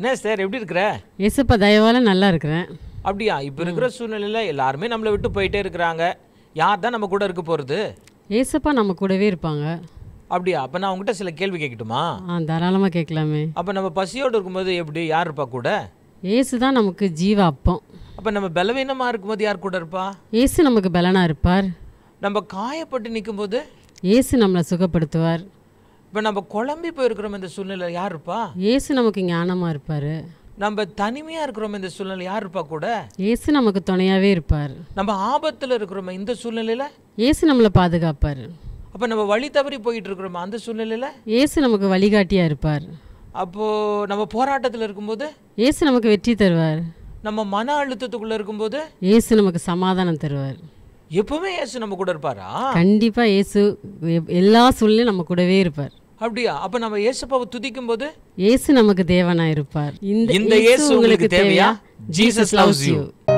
என்ன சார் எப்படி இருக்கிற எசுப்பா தயவால் நல்லா இருக்கிறேன் அப்படியா இப்போ இருக்கிற சூழ்நிலையில் எல்லாருமே நம்மளை விட்டு போயிட்டே இருக்கிறாங்க யார் தான் நம்ம கூட இருக்க போகிறது ஏசப்பா நம்ம கூடவே இருப்பாங்க அப்படியா அப்போ நான் உங்ககிட்ட சில கேள்வி கேட்கட்டுமா ஆ தாராளமாக கேட்கலாமே அப்போ நம்ம பசியோடு இருக்கும்போது எப்படி யார் இருப்பா கூட ஏசு தான் நமக்கு ஜீவ அப்பம் அப்போ நம்ம பலவீனமாக இருக்கும்போது யார் கூட இருப்பா ஏசு நமக்கு பலனாக இருப்பார் நம்ம காயப்பட்டு நிற்கும்போது ஏசு நம்மளை சுகப்படுத்துவார் இப்போ நம்ம குழம்பி போயிருக்கிறோம் இந்த சூழ்நிலை யார் இருப்பா ஏசு நமக்கு ஞானமாக இருப்பார் நம்ம தனிமையாக இருக்கிறோம் இந்த சூழ்நிலை யார் இருப்பா கூட ஏசு நமக்கு துணையாகவே இருப்பார் நம்ம ஆபத்தில் இருக்கிறோம் இந்த சூழ்நிலையில் ஏசு நம்மளை பாதுகாப்பார் அப்போ நம்ம வழி தவறி போயிட்டு இருக்கிறோமா அந்த சூழ்நிலையில் ஏசு நமக்கு வழிகாட்டியாக இருப்பார் அப்போது நம்ம போராட்டத்தில் இருக்கும்போது ஏசு நமக்கு வெற்றி தருவார் நம்ம மன அழுத்தத்துக்குள்ளே இருக்கும்போது ஏசு நமக்கு சமாதானம் தருவார் எப்பவுமே ஏசு நம்ம கூட இருப்பாரா கண்டிப்பாக ஏசு எல்லா சூழ்நிலையும் நம்ம கூடவே இருப்பார் அப்படியா அப்ப நம்ம இயேசுப்பாவை துதிக்கும் போது இயேசு நமக்கு தேவனா இருப்பார் இந்த இயேசு உங்களுக்கு தேவையா ஜீசஸ் லவ்ஸ் யூ